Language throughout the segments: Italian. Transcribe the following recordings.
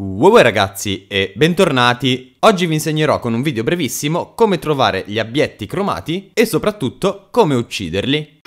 Wow ragazzi e bentornati! Oggi vi insegnerò con un video brevissimo come trovare gli abietti cromati e soprattutto come ucciderli.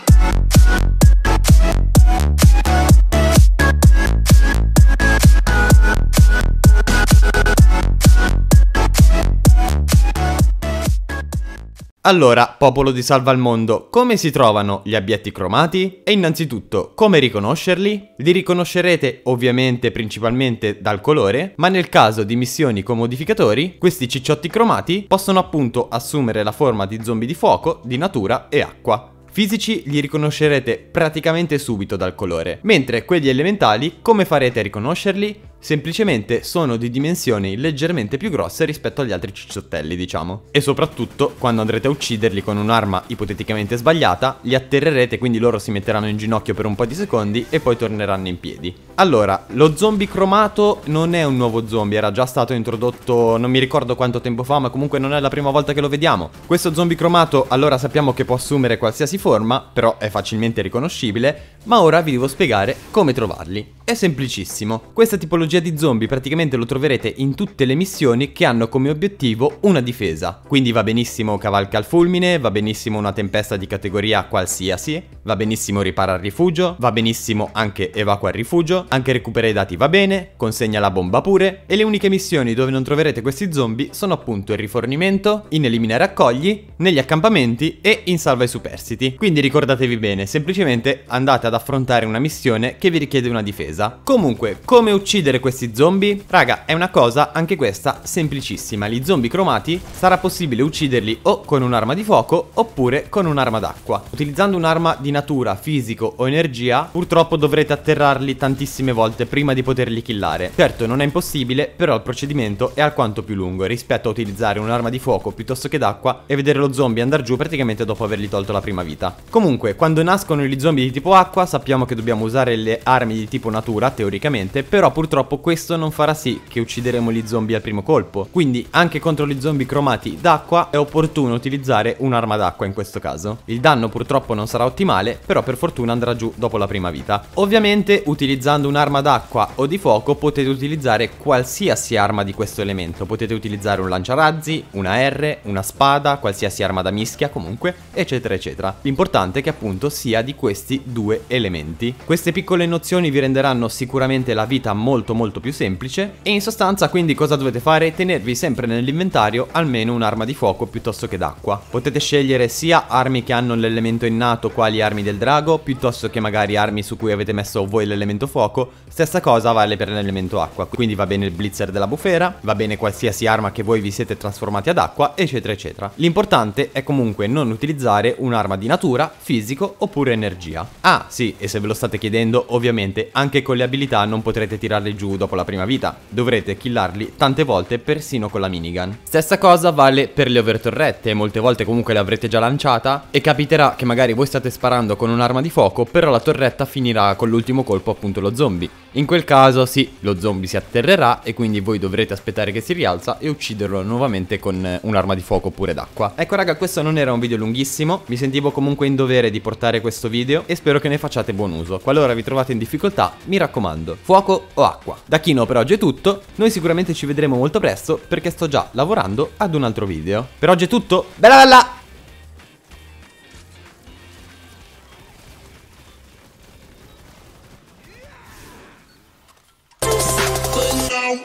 Allora, popolo di Salva al Mondo, come si trovano gli abietti cromati? E innanzitutto, come riconoscerli? Li riconoscerete ovviamente principalmente dal colore, ma nel caso di missioni con modificatori, questi cicciotti cromati possono appunto assumere la forma di zombie di fuoco, di natura e acqua. Fisici li riconoscerete praticamente subito dal colore, mentre quelli elementali come farete a riconoscerli? semplicemente sono di dimensioni leggermente più grosse rispetto agli altri cicciottelli, diciamo. E soprattutto, quando andrete a ucciderli con un'arma ipoteticamente sbagliata, li atterrerete, quindi loro si metteranno in ginocchio per un po' di secondi e poi torneranno in piedi. Allora, lo zombie cromato non è un nuovo zombie, era già stato introdotto non mi ricordo quanto tempo fa, ma comunque non è la prima volta che lo vediamo. Questo zombie cromato allora sappiamo che può assumere qualsiasi forma, però è facilmente riconoscibile, ma ora vi devo spiegare come trovarli. È semplicissimo. Questa tipologia tipologia di zombie praticamente lo troverete in tutte le missioni che hanno come obiettivo una difesa. Quindi va benissimo cavalca al fulmine, va benissimo una tempesta di categoria qualsiasi, va benissimo ripara al rifugio, va benissimo anche evacua il rifugio, anche recupera i dati va bene, consegna la bomba pure e le uniche missioni dove non troverete questi zombie sono appunto il rifornimento, in elimina e raccogli, negli accampamenti e in salva i superstiti. Quindi ricordatevi bene, semplicemente andate ad affrontare una missione che vi richiede una difesa. Comunque, come uccidere questi zombie? Raga, è una cosa anche questa semplicissima. Gli zombie cromati sarà possibile ucciderli o con un'arma di fuoco oppure con un'arma d'acqua. Utilizzando un'arma di natura, fisico o energia, purtroppo dovrete atterrarli tantissime volte prima di poterli killare. Certo, non è impossibile, però il procedimento è alquanto più lungo rispetto a utilizzare un'arma di fuoco piuttosto che d'acqua e vedere lo zombie andare giù praticamente dopo avergli tolto la prima vita. Comunque, quando nascono gli zombie di tipo acqua, sappiamo che dobbiamo usare le armi di tipo natura, teoricamente, però purtroppo purtroppo questo non farà sì che uccideremo gli zombie al primo colpo, quindi anche contro gli zombie cromati d'acqua è opportuno utilizzare un'arma d'acqua in questo caso. Il danno purtroppo non sarà ottimale, però per fortuna andrà giù dopo la prima vita. Ovviamente utilizzando un'arma d'acqua o di fuoco potete utilizzare qualsiasi arma di questo elemento, potete utilizzare un lanciarazzi, una R, una spada, qualsiasi arma da mischia comunque, eccetera eccetera. L'importante è che appunto sia di questi due elementi. Queste piccole nozioni vi renderanno sicuramente la vita molto molto molto più semplice e in sostanza quindi cosa dovete fare? Tenervi sempre nell'inventario almeno un'arma di fuoco piuttosto che d'acqua. Potete scegliere sia armi che hanno l'elemento innato quali armi del drago piuttosto che magari armi su cui avete messo voi l'elemento fuoco, stessa cosa vale per l'elemento acqua, quindi va bene il blitzer della bufera, va bene qualsiasi arma che voi vi siete trasformati ad acqua eccetera eccetera. L'importante è comunque non utilizzare un'arma di natura, fisico oppure energia. Ah sì e se ve lo state chiedendo ovviamente anche con le abilità non potrete tirare giù giù dopo la prima vita. Dovrete killarli tante volte persino con la minigun. Stessa cosa vale per le overtorrette, molte volte comunque le avrete già lanciata e capiterà che magari voi state sparando con un'arma di fuoco, però la torretta finirà con l'ultimo colpo appunto lo zombie. In quel caso sì, lo zombie si atterrerà e quindi voi dovrete aspettare che si rialza e ucciderlo nuovamente con eh, un'arma di fuoco oppure d'acqua. Ecco raga, questo non era un video lunghissimo, mi sentivo comunque in dovere di portare questo video e spero che ne facciate buon uso. Qualora vi trovate in difficoltà, mi raccomando, fuoco o acqua qua. Da Kino per oggi è tutto, noi sicuramente ci vedremo molto presto perché sto già lavorando ad un altro video. Per oggi è tutto, bella bella!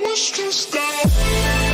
was just out.